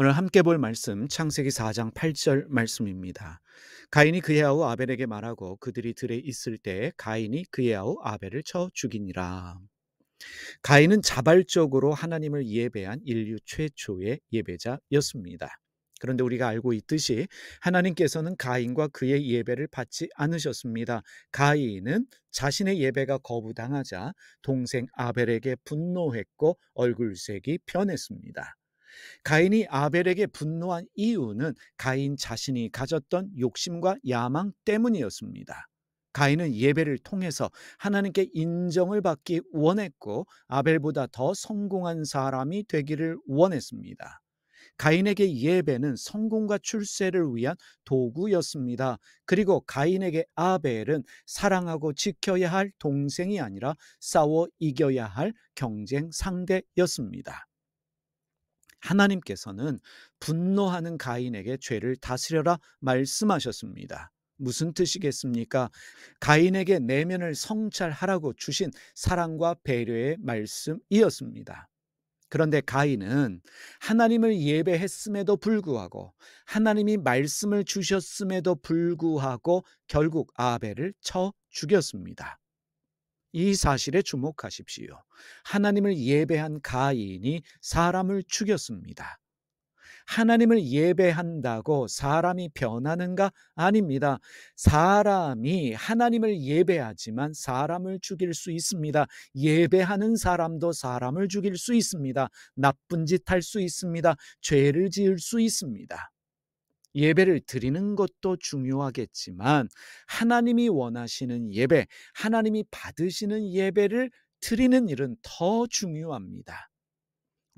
오늘 함께 볼 말씀 창세기 4장 8절 말씀입니다. 가인이 그의 아우 아벨에게 말하고 그들이 들에 있을 때 가인이 그의 아우 아벨을 쳐 죽이니라. 가인은 자발적으로 하나님을 예배한 인류 최초의 예배자였습니다. 그런데 우리가 알고 있듯이 하나님께서는 가인과 그의 예배를 받지 않으셨습니다. 가인은 자신의 예배가 거부당하자 동생 아벨에게 분노했고 얼굴색이 변했습니다. 가인이 아벨에게 분노한 이유는 가인 자신이 가졌던 욕심과 야망 때문이었습니다. 가인은 예배를 통해서 하나님께 인정을 받기 원했고 아벨보다 더 성공한 사람이 되기를 원했습니다. 가인에게 예배는 성공과 출세를 위한 도구였습니다. 그리고 가인에게 아벨은 사랑하고 지켜야 할 동생이 아니라 싸워 이겨야 할 경쟁 상대였습니다. 하나님께서는 분노하는 가인에게 죄를 다스려라 말씀하셨습니다. 무슨 뜻이겠습니까? 가인에게 내면을 성찰하라고 주신 사랑과 배려의 말씀이었습니다. 그런데 가인은 하나님을 예배했음에도 불구하고 하나님이 말씀을 주셨음에도 불구하고 결국 아벨을 쳐 죽였습니다. 이 사실에 주목하십시오. 하나님을 예배한 가인이 사람을 죽였습니다. 하나님을 예배한다고 사람이 변하는가? 아닙니다. 사람이 하나님을 예배하지만 사람을 죽일 수 있습니다. 예배하는 사람도 사람을 죽일 수 있습니다. 나쁜 짓 할 수 있습니다. 죄를 지을 수 있습니다. 예배를 드리는 것도 중요하겠지만 하나님이 원하시는 예배, 하나님이 받으시는 예배를 드리는 일은 더 중요합니다.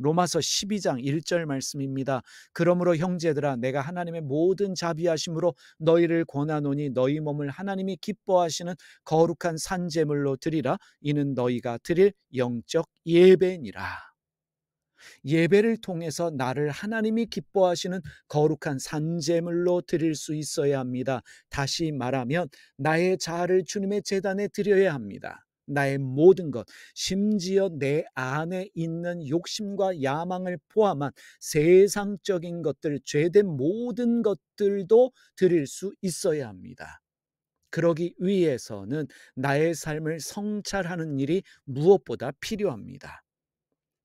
로마서 12장 1절 말씀입니다. 그러므로 형제들아 내가 하나님의 모든 자비하심으로 너희를 권하노니 너희 몸을 하나님이 기뻐하시는 거룩한 산제물로 드리라 이는 너희가 드릴 영적 예배니라. 예배를 통해서 나를 하나님이 기뻐하시는 거룩한 산재물로 드릴 수 있어야 합니다. 다시 말하면 나의 자아를 주님의 재단에 드려야 합니다. 나의 모든 것, 심지어 내 안에 있는 욕심과 야망을 포함한 세상적인 것들, 죄된 모든 것들도 드릴 수 있어야 합니다. 그러기 위해서는 나의 삶을 성찰하는 일이 무엇보다 필요합니다.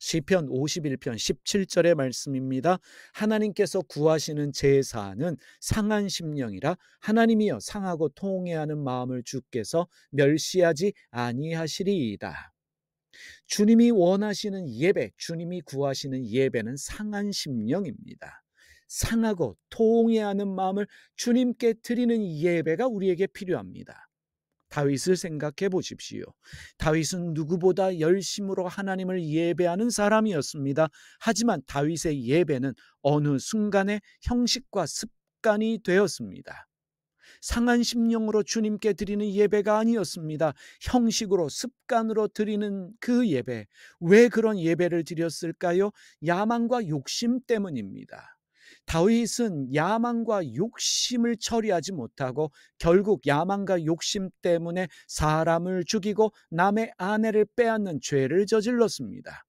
시편 51편 17절의 말씀입니다. 하나님께서 구하시는 제사는 상한 심령이라 하나님이여 상하고 통해하는 마음을 주께서 멸시하지 아니하시리이다. 주님이 원하시는 예배, 주님이 구하시는 예배는 상한 심령입니다. 상하고 통해하는 마음을 주님께 드리는 예배가 우리에게 필요합니다. 다윗을 생각해 보십시오. 다윗은 누구보다 열심으로 하나님을 예배하는 사람이었습니다. 하지만 다윗의 예배는 어느 순간에 형식과 습관이 되었습니다. 상한 심령으로 주님께 드리는 예배가 아니었습니다. 형식으로 습관으로 드리는 그 예배. 왜 그런 예배를 드렸을까요? 야망과 욕심 때문입니다. 다윗은 야망과 욕심을 처리하지 못하고 결국 야망과 욕심 때문에 사람을 죽이고 남의 아내를 빼앗는 죄를 저질렀습니다.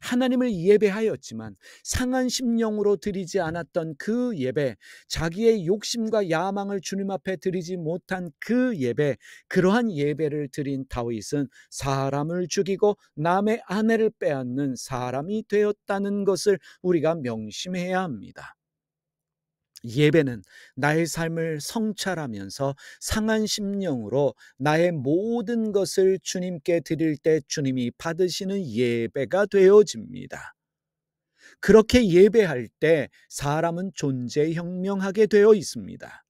하나님을 예배하였지만 상한 심령으로 드리지 않았던 그 예배, 자기의 욕심과 야망을 주님 앞에 드리지 못한 그 예배, 그러한 예배를 드린 다윗은 사람을 죽이고 남의 아내를 빼앗는 사람이 되었다는 것을 우리가 명심해야 합니다. 예배는 나의 삶을 성찰하면서 상한 심령으로 나의 모든 것을 주님께 드릴 때 주님이 받으시는 예배가 되어집니다. 그렇게 예배할 때 사람은 존재혁명하게 되어 있습니다.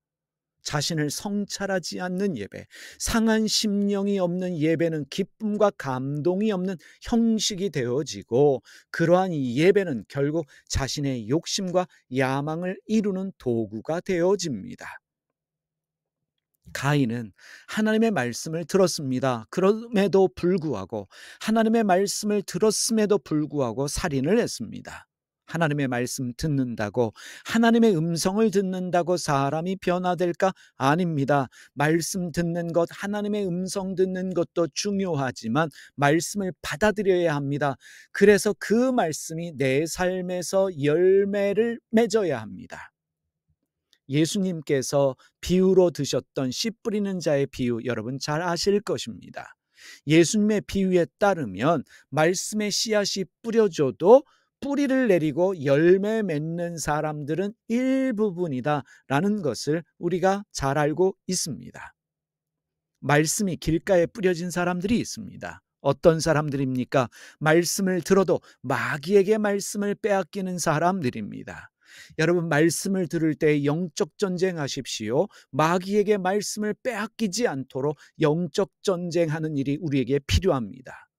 자신을 성찰하지 않는 예배, 상한 심령이 없는 예배는 기쁨과 감동이 없는 형식이 되어지고 그러한 예배는 결국 자신의 욕심과 야망을 이루는 도구가 되어집니다. 가인은 하나님의 말씀을 들었습니다. 그럼에도 불구하고 하나님의 말씀을 들었음에도 불구하고 살인을 했습니다. 하나님의 말씀 듣는다고 하나님의 음성을 듣는다고 사람이 변화될까? 아닙니다. 말씀 듣는 것, 하나님의 음성 듣는 것도 중요하지만 말씀을 받아들여야 합니다. 그래서 그 말씀이 내 삶에서 열매를 맺어야 합니다. 예수님께서 비유로 드셨던 씨 뿌리는 자의 비유 여러분 잘 아실 것입니다. 예수님의 비유에 따르면 말씀의 씨앗이 뿌려져도 뿌리를 내리고 열매 맺는 사람들은 일부분이다 라는 것을 우리가 잘 알고 있습니다. 말씀이 길가에 뿌려진 사람들이 있습니다. 어떤 사람들입니까? 말씀을 들어도 마귀에게 말씀을 빼앗기는 사람들입니다. 여러분 말씀을 들을 때 영적 전쟁하십시오. 마귀에게 말씀을 빼앗기지 않도록 영적 전쟁하는 일이 우리에게 필요합니다.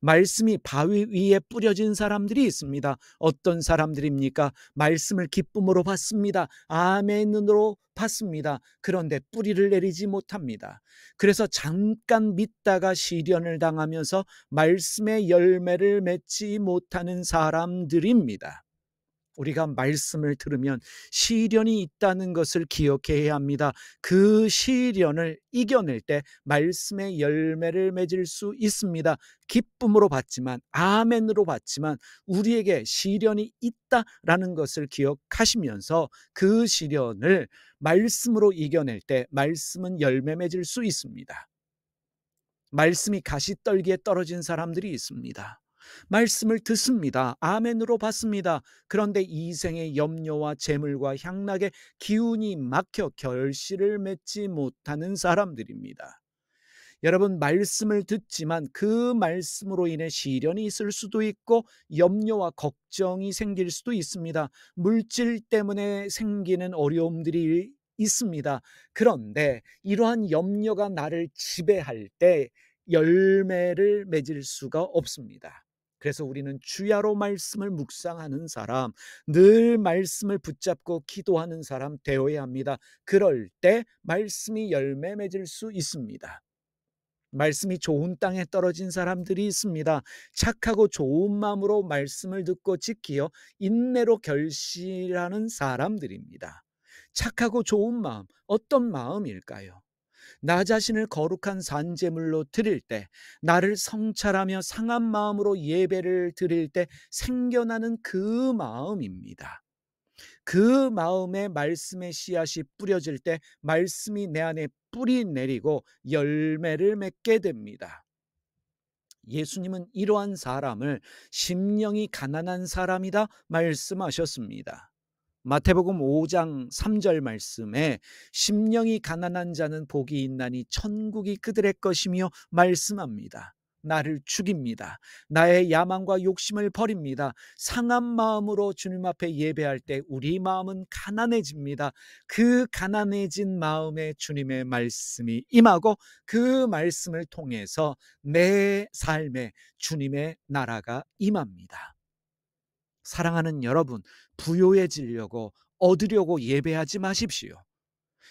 말씀이 바위 위에 뿌려진 사람들이 있습니다. 어떤 사람들입니까? 말씀을 기쁨으로 받습니다. 아멘으로 받습니다. 그런데 뿌리를 내리지 못합니다. 그래서 잠깐 믿다가 시련을 당하면서 말씀의 열매를 맺지 못하는 사람들입니다. 우리가 말씀을 들으면 시련이 있다는 것을 기억해야 합니다. 그 시련을 이겨낼 때 말씀의 열매를 맺을 수 있습니다. 기쁨으로 봤지만 아멘으로 봤지만 우리에게 시련이 있다라는 것을 기억하시면서 그 시련을 말씀으로 이겨낼 때 말씀은 열매 맺을 수 있습니다. 말씀이 가시떨기에 떨어진 사람들이 있습니다. 말씀을 듣습니다. 아멘으로 받습니다. 그런데 이생의 염려와 재물과 향락에 기운이 막혀 결실을 맺지 못하는 사람들입니다. 여러분 말씀을 듣지만 그 말씀으로 인해 시련이 있을 수도 있고 염려와 걱정이 생길 수도 있습니다. 물질 때문에 생기는 어려움들이 있습니다. 그런데 이러한 염려가 나를 지배할 때 열매를 맺을 수가 없습니다. 그래서 우리는 주야로 말씀을 묵상하는 사람, 늘 말씀을 붙잡고 기도하는 사람 되어야 합니다. 그럴 때 말씀이 열매 맺을 수 있습니다. 말씀이 좋은 땅에 떨어진 사람들이 있습니다. 착하고 좋은 마음으로 말씀을 듣고 지키어 인내로 결실하는 사람들입니다. 착하고 좋은 마음, 어떤 마음일까요? 나 자신을 거룩한 산재물로 드릴 때, 나를 성찰하며 상한 마음으로 예배를 드릴 때 생겨나는 그 마음입니다. 그 마음에 말씀의 씨앗이 뿌려질 때 말씀이 내 안에 뿌리 내리고 열매를 맺게 됩니다. 예수님은 이러한 사람을 심령이 가난한 사람이다 말씀하셨습니다. 마태복음 5장 3절 말씀에 심령이 가난한 자는 복이 있나니 천국이 그들의 것이며 말씀합니다. 나를 죽입니다. 나의 야망과 욕심을 버립니다. 상한 마음으로 주님 앞에 예배할 때 우리 마음은 가난해집니다. 그 가난해진 마음에 주님의 말씀이 임하고 그 말씀을 통해서 내 삶에 주님의 나라가 임합니다. 사랑하는 여러분, 부요해지려고 얻으려고 예배하지 마십시오.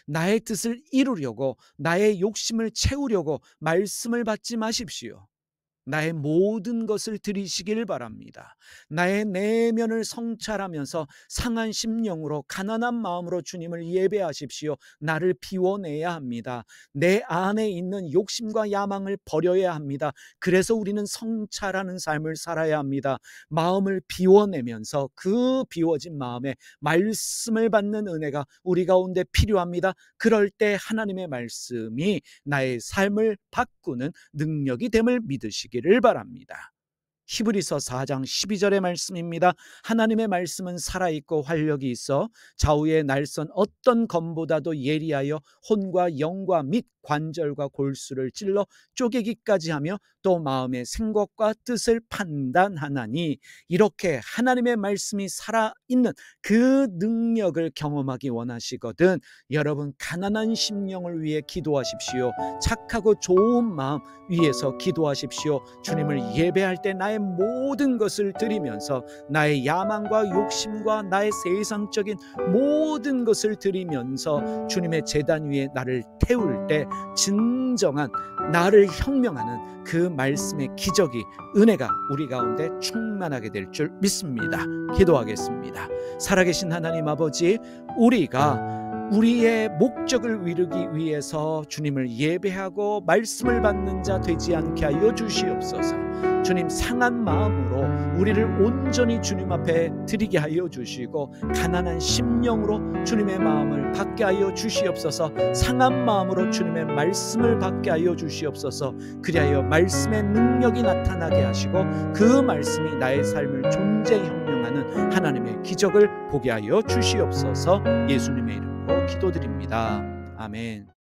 나의 뜻을 이루려고 나의 욕심을 채우려고 말씀을 받지 마십시오. 나의 모든 것을 드리시길 바랍니다. 나의 내면을 성찰하면서 상한 심령으로 가난한 마음으로 주님을 예배하십시오. 나를 비워내야 합니다. 내 안에 있는 욕심과 야망을 버려야 합니다. 그래서 우리는 성찰하는 삶을 살아야 합니다. 마음을 비워내면서 그 비워진 마음에 말씀을 받는 은혜가 우리 가운데 필요합니다. 그럴 때 하나님의 말씀이 나의 삶을 바꾸는 능력이 됨을 믿으시고 되시기를 바랍니다. 히브리서 4장 12절의 말씀입니다. 하나님의 말씀은 살아있고 활력이 있어 좌우의 날선 어떤 검보다도 예리하여 혼과 영과 및 관절과 골수를 찔러 쪼개기까지 하며 또 마음의 생각과 뜻을 판단하나니 이렇게 하나님의 말씀이 살아있는 그 능력을 경험하기 원하시거든 여러분 가난한 심령을 위해 기도하십시오. 착하고 좋은 마음 위에서 기도하십시오. 주님을 예배할 때 나의 모든 것을 드리면서 나의 야망과 욕심과 나의 세상적인 모든 것을 드리면서 주님의 재단 위에 나를 태울 때 진정한 나를 혁명하는 그 말씀의 기적이 은혜가 우리 가운데 충만하게 될 줄 믿습니다. 기도하겠습니다. 살아계신 하나님 아버지 우리가 우리의 목적을 이루기 위해서 주님을 예배하고 말씀을 받는 자 되지 않게 하여 주시옵소서. 주님 상한 마음으로 우리를 온전히 주님 앞에 드리게 하여 주시고 가난한 심령으로 주님의 마음을 받게 하여 주시옵소서 상한 마음으로 주님의 말씀을 받게 하여 주시옵소서 그리하여 말씀의 능력이 나타나게 하시고 그 말씀이 나의 삶을 존재 혁명하는 하나님의 기적을 보게 하여 주시옵소서 예수님의 이름으로 기도드립니다. 아멘.